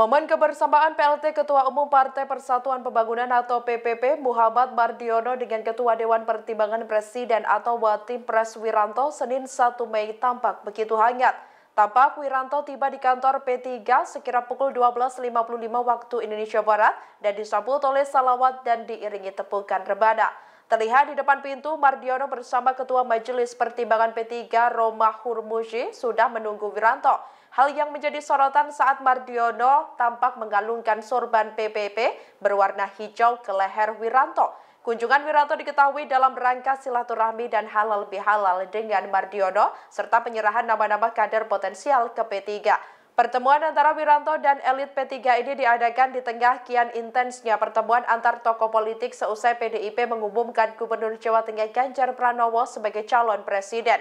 Momen kebersamaan PLT Ketua Umum Partai Persatuan Pembangunan atau PPP Muhammad Mardiono dengan Ketua Dewan Pertimbangan Presiden atau Watim Pres Wiranto Senin 1 Mei tampak begitu hangat. Tampak Wiranto tiba di kantor P3 sekira pukul 12.55 waktu Indonesia Barat dan disambut oleh salawat dan diiringi tepukan rebana. Terlihat di depan pintu, Mardiono bersama Ketua Majelis Pertimbangan P3 Roma Hurmuzi sudah menunggu Wiranto. Hal yang menjadi sorotan saat Mardiono tampak menggalungkan sorban PPP berwarna hijau ke leher Wiranto. Kunjungan Wiranto diketahui dalam rangka silaturahmi dan halal bihalal dengan Mardiono serta penyerahan nama-nama kader potensial ke P3. Pertemuan antara Wiranto dan elit P3 ini diadakan di tengah kian intensnya pertemuan antar tokoh politik seusai PDIP mengumumkan Gubernur Jawa Tengah Ganjar Pranowo sebagai calon presiden.